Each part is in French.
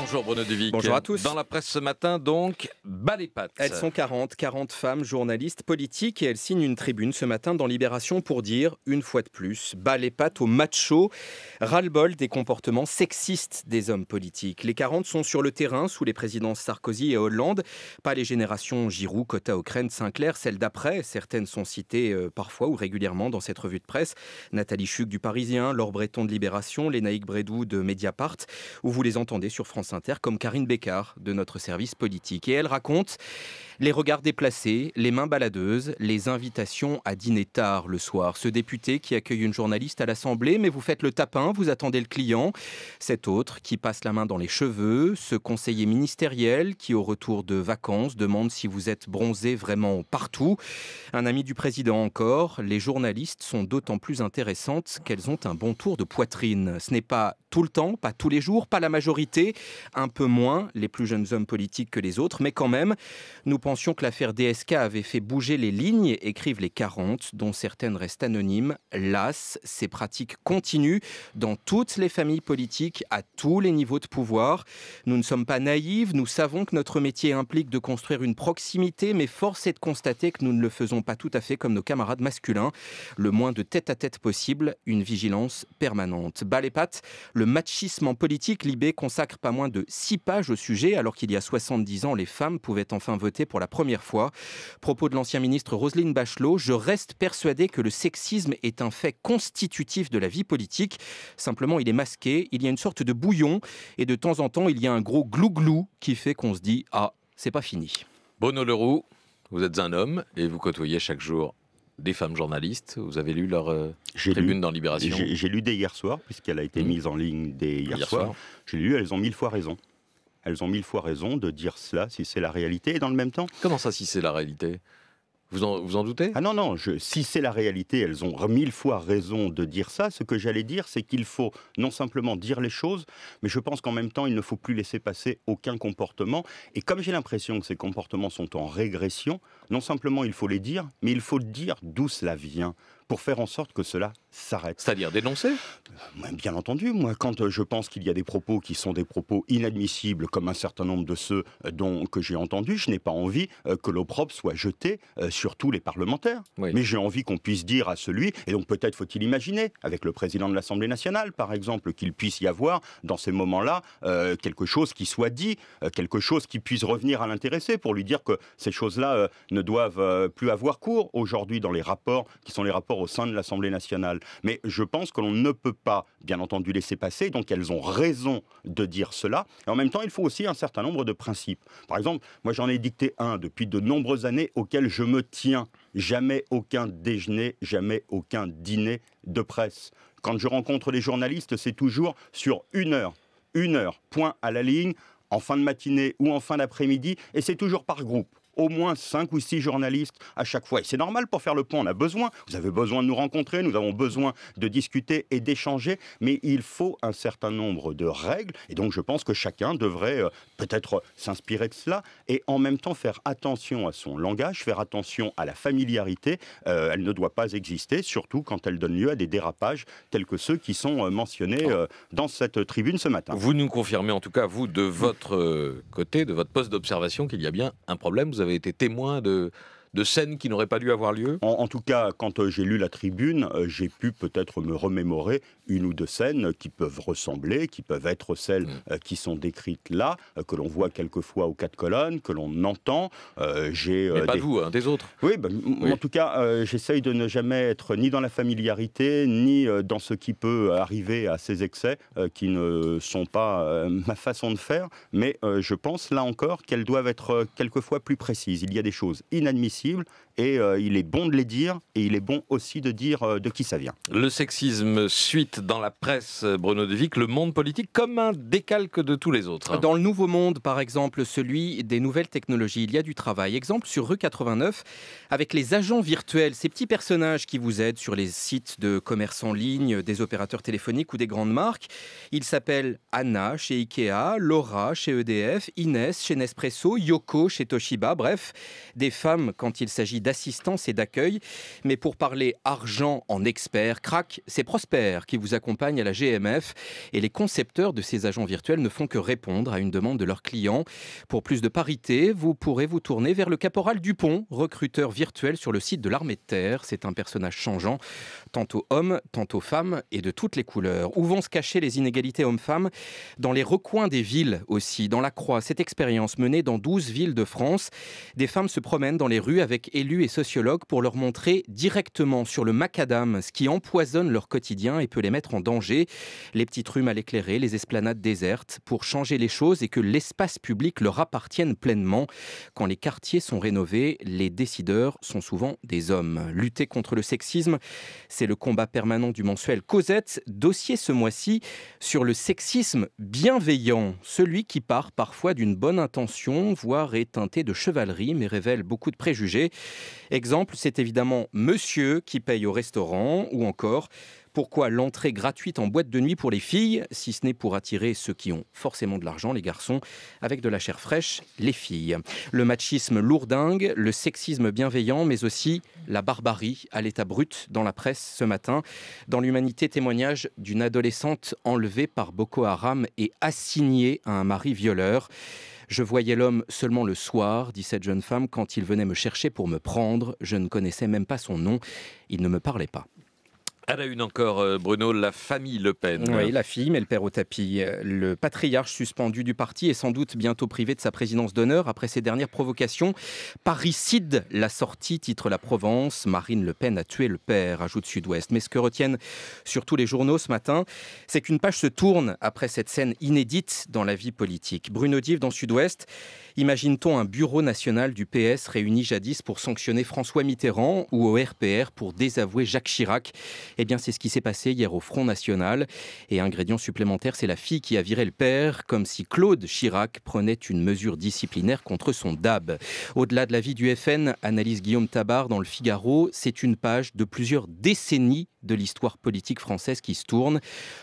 Bonjour Bruno Duvic. Bonjour à tous. Dans la presse ce matin, donc, bas les pattes. Elles sont 40, 40 femmes, journalistes, politiques, et elles signent une tribune ce matin dans Libération pour dire, une fois de plus, bas les pattes aux machos, ras-le-bol des comportements sexistes des hommes politiques. Les 40 sont sur le terrain sous les présidences Sarkozy et Hollande, pas les générations Giroud, Cota, Ockrent, Sinclair, celles d'après. Certaines sont citées euh, parfois ou régulièrement dans cette revue de presse. Nathalie Chuc du Parisien, Laure Breton de Libération, Lénaïque Bredou de Mediapart, où vous les entendez sur France Inter, comme Karine Bécard de notre service politique. Et elle raconte les regards déplacés, les mains baladeuses, les invitations à dîner tard le soir. Ce député qui accueille une journaliste à l'Assemblée, mais vous faites le tapin, vous attendez le client. Cet autre qui passe la main dans les cheveux, ce conseiller ministériel qui, au retour de vacances, demande si vous êtes bronzé vraiment partout. Un ami du président encore, les journalistes sont d'autant plus intéressantes qu'elles ont un bon tour de poitrine. Ce n'est pas tout le temps, pas tous les jours, pas la majorité, un peu moins les plus jeunes hommes politiques que les autres, mais quand même, nous pensions que l'affaire DSK avait fait bouger les lignes, écrivent les 40, dont certaines restent anonymes. Las, ces pratiques continuent dans toutes les familles politiques, à tous les niveaux de pouvoir. Nous ne sommes pas naïves, nous savons que notre métier implique de construire une proximité, mais force est de constater que nous ne le faisons pas tout à fait comme nos camarades masculins. Le moins de tête-à-tête possible, une vigilance permanente. Bas les pattes, le machisme en politique, Libé consacre pas moins de 6 pages au sujet, alors qu'il y a 70 ans, les femmes pouvaient enfin voter pour la première fois. Propos de l'ancien ministre Roselyne Bachelot, je reste persuadé que le sexisme est un fait constitutif de la vie politique. Simplement, il est masqué, il y a une sorte de bouillon, et de temps en temps, il y a un gros glouglou qui fait qu'on se dit, ah, c'est pas fini. Bono Leroux, vous êtes un homme et vous côtoyez chaque jour des femmes journalistes. Vous avez lu leur euh, tribune dans Libération J'ai lu dès hier soir, puisqu'elle a été mhm. mise en ligne dès hier, soir. J'ai lu, elles ont mille fois raison. Elles ont mille fois raison de dire cela si c'est la réalité. Et dans le même temps. Comment ça, si c'est la réalité vous en, doutez Ah non, non, si c'est la réalité, elles ont mille fois raison de dire ça. Ce que j'allais dire, c'est qu'il faut non simplement dire les choses, mais je pense qu'en même temps, il ne faut plus laisser passer aucun comportement. Et comme j'ai l'impression que ces comportements sont en régression, non simplement il faut les dire, mais il faut dire d'où cela vient pour faire en sorte que cela s'arrête. C'est-à-dire dénoncer euh, Bien entendu, moi, quand euh, je pense qu'il y a des propos qui sont des propos inadmissibles, comme un certain nombre de ceux euh, dont, que j'ai entendus, je n'ai pas envie que l'opprobre soit jeté sur tous les parlementaires. Mais j'ai envie qu'on puisse dire à celui, et donc peut-être faut-il imaginer, avec le président de l'Assemblée nationale, par exemple, qu'il puisse y avoir, dans ces moments-là, quelque chose qui soit dit, quelque chose qui puisse revenir à l'intéressé pour lui dire que ces choses-là ne doivent plus avoir cours aujourd'hui dans les rapports, qui sont les rapports au sein de l'Assemblée nationale. Mais je pense que l'on ne peut pas, bien entendu, laisser passer. Donc elles ont raison de dire cela. Et en même temps, il faut aussi un certain nombre de principes. Par exemple, moi j'en ai dicté un depuis de nombreuses années auquel je me tiens. Jamais aucun déjeuner, jamais aucun dîner de presse. Quand je rencontre les journalistes, c'est toujours sur une heure. Une heure, point à la ligne, en fin de matinée ou en fin d'après-midi, et c'est toujours par groupe au moins 5 ou 6 journalistes à chaque fois. Et c'est normal pour faire le point, on a besoin. Vous avez besoin de nous rencontrer, nous avons besoin de discuter et d'échanger, mais il faut un certain nombre de règles. Et donc je pense que chacun devrait euh, peut-être euh, s'inspirer de cela et en même temps faire attention à son langage, faire attention à la familiarité. Euh, elle ne doit pas exister, surtout quand elle donne lieu à des dérapages tels que ceux qui sont mentionnés oh. dans cette tribune ce matin. Vous nous confirmez en tout cas, vous, de votre côté, de votre poste d'observation, qu'il y a bien un problème été témoin de, de scènes qui n'auraient pas dû avoir lieu en, tout cas, quand euh, j'ai lu la tribune, euh, j'ai pu peut-être me remémorer une ou deux scènes qui peuvent ressembler, qui peuvent être celles mm. euh, qui sont décrites là, que l'on voit quelquefois aux quatre colonnes, que l'on entend. j'ai Mais pas de vous, hein, des autres. Ben, oui, en tout cas, j'essaye de ne jamais être ni dans la familiarité, ni dans ce qui peut arriver à ces excès qui ne sont pas ma façon de faire. Mais je pense, là encore, qu'elles doivent être quelquefois plus précises. Il y a des choses inadmissibles et euh, il est bon de les dire, et il est bon aussi de dire euh, de qui ça vient. Le sexisme suite dans la presse, euh, Bruno Devic, le monde politique comme un décalque de tous les autres. Dans le nouveau monde, par exemple, celui des nouvelles technologies, il y a du travail. Exemple sur rue 89, avec les agents virtuels, ces petits personnages qui vous aident sur les sites de commerce en ligne, des opérateurs téléphoniques ou des grandes marques. Ils s'appellent Anna chez Ikea, Laura chez EDF, Inès chez Nespresso, Yoko chez Toshiba, bref, des femmes quand quand il s'agit d'assistance et d'accueil. Mais pour parler argent en expert, crack, c'est Prosper qui vous accompagne à la GMF. Et les concepteurs de ces agents virtuels ne font que répondre à une demande de leurs clients. Pour plus de parité, vous pourrez vous tourner vers le caporal Dupont, recruteur virtuel sur le site de l'armée de terre. C'est un personnage changeant, tantôt homme, tantôt femme, et de toutes les couleurs. Où vont se cacher les inégalités hommes-femmes Dans les recoins des villes aussi, dans la croix. Cette expérience menée dans 12 villes de France, des femmes se promènent dans les rues avec élus et sociologues pour leur montrer directement sur le macadam ce qui empoisonne leur quotidien et peut les mettre en danger. Les petites rues mal éclairées, les esplanades désertes, pour changer les choses et que l'espace public leur appartienne pleinement. Quand les quartiers sont rénovés, les décideurs sont souvent des hommes. Lutter contre le sexisme, c'est le combat permanent du mensuel Cosette, dossier ce mois-ci sur le sexisme bienveillant, celui qui part parfois d'une bonne intention, voire est teinté de chevalerie, mais révèle beaucoup de préjugés. Exemple, c'est évidemment monsieur qui paye au restaurant ou encore pourquoi l'entrée gratuite en boîte de nuit pour les filles, si ce n'est pour attirer ceux qui ont forcément de l'argent, les garçons, avec de la chair fraîche, les filles. Le machisme lourdingue, le sexisme bienveillant, mais aussi la barbarie à l'état brut dans la presse ce matin. Dans l'humanité, témoignage d'une adolescente enlevée par Boko Haram et assignée à un mari violeur. Je voyais l'homme seulement le soir, dit cette jeune femme, quand il venait me chercher pour me prendre. Je ne connaissais même pas son nom. Il ne me parlait pas. À la une encore, euh, Bruno, la famille Le Pen. Oui, la fille mais le père au tapis. Euh, le patriarche suspendu du parti est sans doute bientôt privé de sa présidence d'honneur après ses dernières provocations. Parricide, la sortie, titre La Provence. Marine Le Pen a tué le père, ajoute Sud-Ouest. Mais ce que retiennent surtout les journaux ce matin, c'est qu'une page se tourne après cette scène inédite dans la vie politique. Bruno Dive dans Sud-Ouest, imagine-t-on un bureau national du PS réuni jadis pour sanctionner François Mitterrand ou au RPR pour désavouer Jacques Chirac eh bien, c'est ce qui s'est passé hier au Front National. Et ingrédient supplémentaire, c'est la fille qui a viré le père, comme si Claude Chirac prenait une mesure disciplinaire contre son DAB. Au-delà de la vie du FN, analyse Guillaume Tabar dans le Figaro, c'est une page de plusieurs décennies de l'histoire politique française qui se tourne.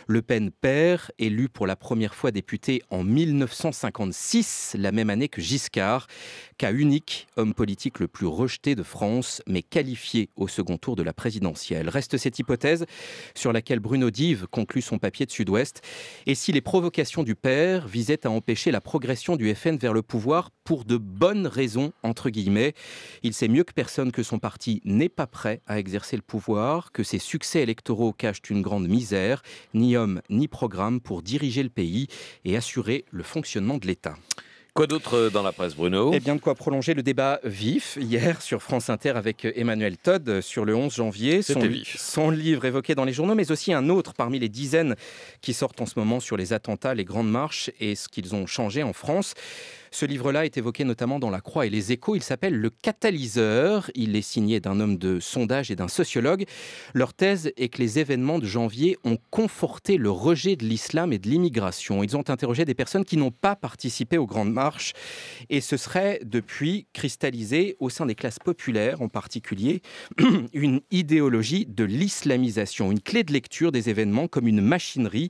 Le Pen père, élu pour la première fois député en 1956, la même année que Giscard, cas unique, homme politique le plus rejeté de France, mais qualifié au second tour de la présidentielle. Reste cette hypothèse sur laquelle Bruno Dive conclut son papier de Sud-Ouest. Et si les provocations du père visaient à empêcher la progression du FN vers le pouvoir pour de bonnes raisons, entre guillemets, il sait mieux que personne que son parti n'est pas prêt à exercer le pouvoir, que ses succès électoraux cachent une grande misère, ni homme ni programme pour diriger le pays et assurer le fonctionnement de l'État. Quoi d'autre euh, dans la presse, Bruno Eh bien, de quoi prolonger le débat vif hier sur France Inter avec Emmanuel Todd euh, sur le 11 janvier. Son, son livre évoqué dans les journaux, mais aussi un autre parmi les dizaines qui sortent en ce moment sur les attentats, les grandes marches et ce qu'ils ont changé en France. Ce livre-là est évoqué notamment dans La Croix et les Échos. Il s'appelle Le Catalyseur. Il est signé d'un homme de sondage et d'un sociologue. Leur thèse est que les événements de janvier ont conforté le rejet de l'islam et de l'immigration. Ils ont interrogé des personnes qui n'ont pas participé aux grandes marches et ce serait depuis cristallisé au sein des classes populaires en particulier une idéologie de l'islamisation, une clé de lecture des événements comme une machinerie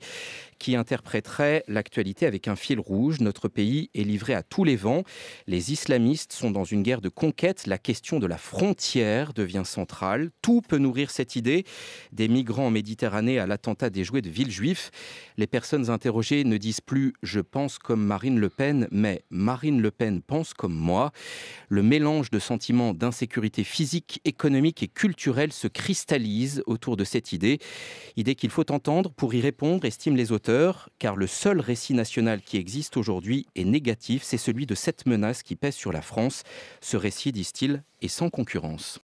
qui interpréterait l'actualité avec un fil rouge. Notre pays est livré à tous les vents. Les islamistes sont dans une guerre de conquête. La question de la frontière devient centrale. Tout peut nourrir cette idée. Des migrants en Méditerranée à l'attentat des jouets de Villejuif. Les personnes interrogées ne disent plus je pense comme Marine Le Pen, mais Marine Le Pen pense comme moi. Le mélange de sentiments d'insécurité physique, économique et culturelle se cristallise autour de cette idée. Idée qu'il faut entendre pour y répondre, estiment les auteurs car le seul récit national qui existe aujourd'hui est négatif, c'est celui de cette menace qui pèse sur la France. Ce récit, disent-ils, est sans concurrence.